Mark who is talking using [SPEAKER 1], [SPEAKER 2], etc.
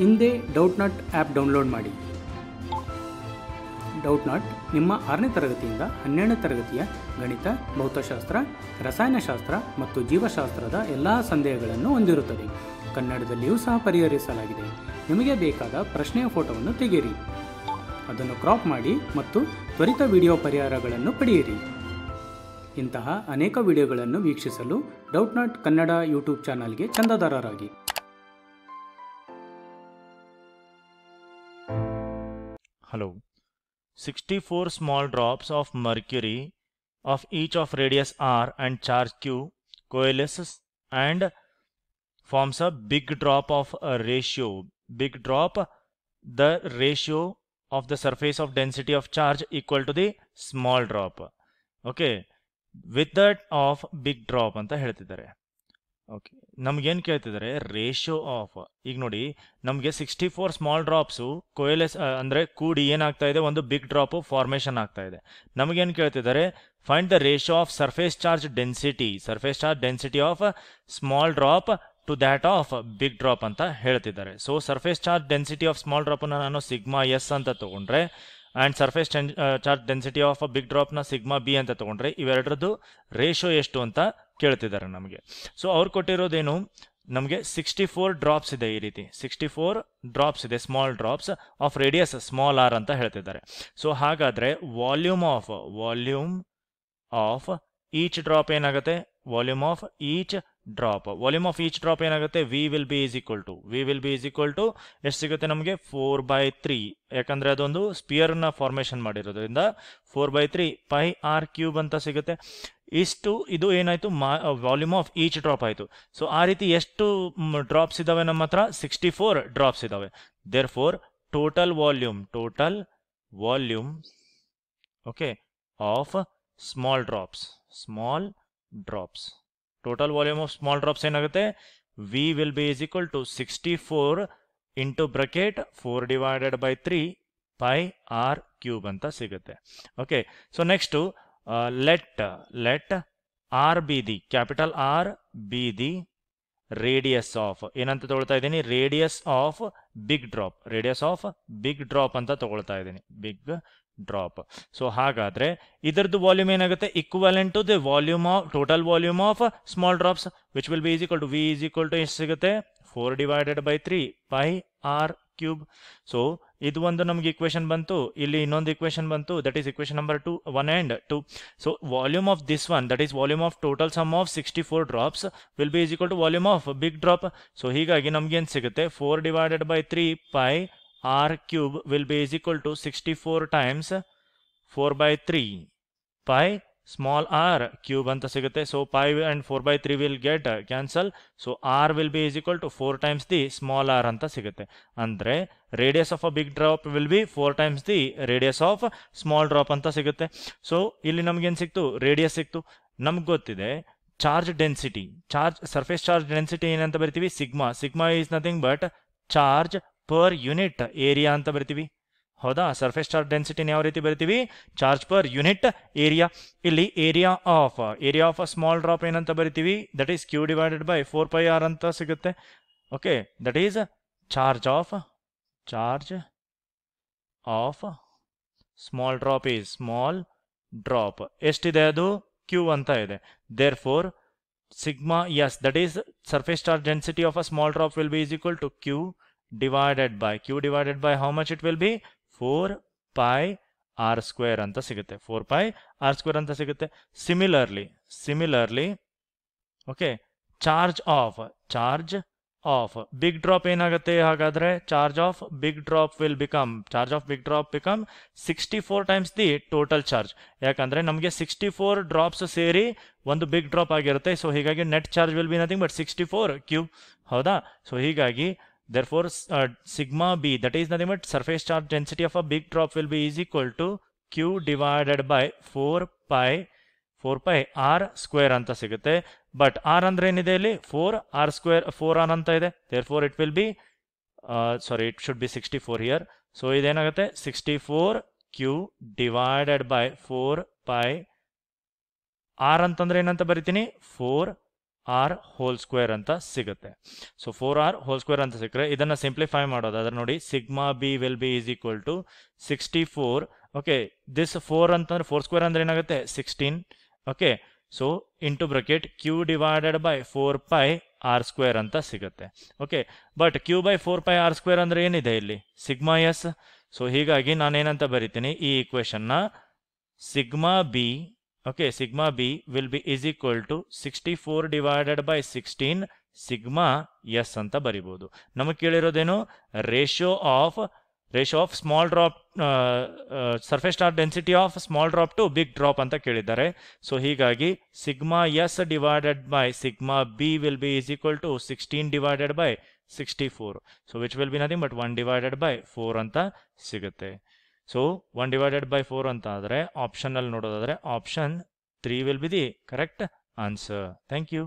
[SPEAKER 1] ಹಿಂದೆ doubtnut app download ಮಾಡಿ doubtnut ನಿಮ್ಮ ಆರನೇ ತರಗತಿಯಿಂದ ಹನ್ನೆರಡನೇ ತರಗತಿಯ ಗಣಿತ ಭೌತಶಾಸ್ತ್ರ ರಸಾಯನಶಾಸ್ತ್ರ ಮತ್ತು ಜೀವಶಾಸ್ತ್ರದ ಎಲ್ಲ ಸಂದೇಹಗಳನ್ನು ಹೊಂದಿರುತ್ತದೆ ಕನ್ನಡದಲ್ಲಿಯೂ ಸಹ ಪರಿಹರಿಸಲಾಗಿದೆ ನಿಮಗೆ ಬೇಕಾದ ಪ್ರಶ್ನೆಯ ಫೋಟೋವನ್ನು ತೆಗೆಯಿರಿ ಅದನ್ನು ಕ್ರಾಪ್ ಮಾಡಿ ಮತ್ತು ತ್ವರಿತ ವಿಡಿಯೋ ಪರಿಹಾರಗಳನ್ನು ಪಡೆಯಿರಿ ಇಂತಹ ಅನೇಕ ವಿಡಿಯೋಗಳನ್ನು ವೀಕ್ಷಿಸಲು ಡೌಟ್ ನಾಟ್ ಕನ್ನಡ ಯೂಟ್ಯೂಬ್ ಚಾನಲ್ಗೆ ಚಂದದಾರರಾಗಿ hello. 64 small drops of mercury of each of radius r and charge q coalesces and forms a big drop of a ratio. Big drop, the ratio of the surface of density of charge equal to the small drop. Okay. with that of big drop ಅಂತ ಹೇಳ್ತಿದ್ದಾರೆ okay ನಮ್ಗೇನು ಕೇಳ್ತಿದ್ದಾರೆ ratio of ಈಗ ನೋಡಿ ನಮಗೆ sixty four small drops coalesce ಅಂದರೆ ಕೂಡಿ ಏನಾಗ್ತಾ ಇದೆ ಒಂದು ಬಿಗ್ ಡ್ರಾಪು ಫಾರ್ಮೇಷನ್ ಆಗ್ತಾ ಇದೆ ನಮಗೇನು ಕೇಳ್ತಿದ್ದಾರೆ find the ratio of surface charge density surface charge density of small drop to that of big drop ಅಂತ ಹೇಳ್ತಿದ್ದಾರೆ so surface charge density of small ಡ್ರಾಪನ್ನು ನಾನು ಸಿಗ್ಮಾ ಎಸ್ ಅಂತ ತಗೊಂಡ್ರೆ and surface charge density of a big ಡ್ರಾಪ್ನ sigma B ಅಂತ ತೊಗೊಂಡ್ರೆ ಇವೆರಡರದ್ದು ratio ಎಷ್ಟು ಅಂತ ಕೇಳ್ತಿದ್ದಾರೆ ನಮಗೆ ಸೊ ಅವ್ರು ಕೊಟ್ಟಿರೋದೇನು ನಮಗೆ ಸಿಕ್ಸ್ಟಿ ಫೋರ್ ಡ್ರಾಪ್ಸ್ ಇದೆ ಈ ರೀತಿ ಸಿಕ್ಸ್ಟಿ ಫೋರ್ ಡ್ರಾಪ್ಸ್ ಇದೆ small drops of radius small R ಅಂತ ಹೇಳ್ತಿದ್ದಾರೆ ಸೊ ಹಾಗಾದರೆ volume of volume of each drop ಏನಾಗುತ್ತೆ volume of each drop volume of each drop ಏನಾಗುತ್ತೆ V will be is equal to V will be is equal to ಎಷ್ಟು ಸಿಗುತ್ತೆ ನಮಗೆ four by three ಯಾಕಂದ್ರೆ ಅದೊಂದು ಸ್ಪಿಯರ್ನ ಫಾರ್ಮೇಷನ್ ಮಾಡಿರೋದ್ರಿಂದ four by three pi R cube ಅಂತ ಸಿಗುತ್ತೆ ಇಷ್ಟು ಇದು ಏನಾಯಿತು ಮಾ ವಾಲ್ಯೂಮ್ ಆಫ್ ಈಚ್ ಡ್ರಾಪ್ ಆಯಿತು ಸೊ ಆ ರೀತಿ ಎಷ್ಟು ಡ್ರಾಪ್ಸ್ ಇದಾವೆ ನಮ್ಮ ಹತ್ರ ಸಿಕ್ಸ್ಟಿ ಫೋರ್ ಡ್ರಾಪ್ಸ್ ಇದಾವೆ therefore total volume total volume okay of small drops small drops total volume of small drops ಏನಾಗುತ್ತೆ V will be is equal to sixty four into bracket four divided by three pi R cube ಅಂತ ಸಿಗುತ್ತೆ okay so next let let R be the capital R be the radius of ಏನಂತ ತಗೊಳ್ತಾ ಇದ್ದೀನಿ radius of big drop radius of big drop ಅಂತ ತಗೊಳ್ತಾ ಇದ್ದೀನಿ big drop so ಹಾಗಾದರೆ ಇದರದ್ದು ವಾಲ್ಯೂಮ್ ಏನಾಗುತ್ತೆ equivalent to the volume of total volume of small drops which will be equal to V is equal to ಎಷ್ಟು ಸಿಗುತ್ತೆ four divided by three pi R cube so ಇದು ಒಂದು ನಮ್ಗೆ equation ಬಂತು ಇಲ್ಲಿ ಇನ್ನೊಂದು ಇಕ್ವೇಶನ್ ಬಂತು that is equation number two one and two so volume of this one that is volume of total sum of sixty four drops will be is equal to volume of big drop so ಹೀಗಾಗಿ ನಮ್ಗೆ ಏನು ಸಿಗುತ್ತೆ four divided by three pi r cube will be is equal to 64 times 4 by 3 pi small r cube anta So pi and 4 by 3 will get cancel. So r will be is equal to 4 times the small r anta sigutte. Andre radius of a big drop will be 4 times the radius of small drop anta sigutte. So ಇಲ್ಲಿ ನಮಗೆ ಏನು ಸಿಕ್ತು radius ಸಿಕ್ತು ನಮ್ಗೆ ಗೊತ್ತಿದೆ density charge surface charge density in ಏನಂತ ಬರಿತೀವಿ sigma. Sigma is nothing but charge. Per unit area ಅಂತ ಬರಿತೀವಿ ಹೌದಾ ಸರ್ಫೇಸ್ ಚಾರ್ಜ್ ಡೆನ್ಸಿಟಿ ಯಾವ ರೀತಿ ಬರಿತೀವಿ ಚಾರ್ಜ್ ಪರ್ ಯೂನಿಟ್ ಏರಿಯಾ ಇಲ್ಲಿ area of area of a small drop ಏನಂತ ಬರಿತೀವಿ that is Q divided by four pi R ಅಂತ ಸಿಗುತ್ತೆ okay that is charge of charge of small drop is small drop ಎಷ್ಟಿದೆ ಅದು Q ಅಂತ ಇದೆ therefore sigma S that is surface charge density of a small drop will be is equal to Q divided by Q divided by how much it will be four pi R square ಅಂತ ಸಿಗುತ್ತೆ four pi R square ಅಂತ ಸಿಗುತ್ತೆ similarly similarly okay charge of charge of big drop ಏನಾಗುತ್ತೆ ಹಾಗಾದ್ರೆ charge of big drop will become charge of big drop become sixty four times the total charge ಯಾಕಂದ್ರೆ ನಮಗೆ sixty four drops ಸೇರಿ ಒಂದು big drop ಆಗಿರುತ್ತೆ so ಹೀಗಾಗಿ net charge will be nothing but sixty four Q ಹೌದಾ so ಹೀಗಾಗಿ therefore uh, sigma B that is the limit surface charge density of a big drop will be is equal to Q divided by four pi four pi R square ಅಂತ ಸಿಗುತ್ತೆ but R ಅಂದ್ರೆ ಏನಿದೆ ಇಲ್ಲಿ four R square four R ಅಂತ ಇದೆ therefore it will be sorry it should be sixty four here so ಇದೇನಾಗುತ್ತೆ sixty four Q divided by four pi R ಅಂತಂದ್ರೆ ಏನಂತ ಬರಿತೀನಿ ಫೋರ್ ಆರ್ ಹೋಲ್ ಸ್ಕ್ವೇರ್ ಅಂತ ಸಿಗುತ್ತೆ so four R whole square ಅಂತ ಸಿಕ್ಕರೆ ಇದನ್ನು ಸಿಂಪ್ಲಿಫೈ ಮಾಡೋದಾದ್ರೆ ನೋಡಿ sigma B will be is equal to sixty four okay this four ಅಂತಂದ್ರೆ ಫೋರ್ ಸ್ಕ್ವೇರ್ ಅಂದ್ರೆ ಏನಾಗುತ್ತೆ sixteen okay so into bracket Q divided by four pi R square ಅಂತ ಸಿಗುತ್ತೆ okay but Q by four pi R square ಅಂದ್ರೆ ಏನಿದೆ ಇಲ್ಲಿ sigma S so ಹೀಗಾಗಿ ನಾನೇನಂತ ಬರಿತೀನಿ ಈ ಇಕ್ವೇಶನ್ನ sigma B okay sigma B will be is to sixty 64 divided by 16 sigma S ಅಂತ ಬರಿಬೋದು ನಮಗೆ ಕೇಳಿರೋದೇನು ratio of ratio of small drop surface star density of small drop to big drop ಅಂತ ಕೇಳಿದ್ದಾರೆ ಸೊ ಹೀಗಾಗಿ sigma S divided by sigma B will be is equal to sixteen divided by sixty four so which will be nothing but one divided by four ಅಂತ ಸಿಗುತ್ತೆ so one divided by four ಅಂತ ಆದರೆ ಅಲ್ಲಿ ನೋಡೋದಾದ್ರೆ option three will be the correct answer thank you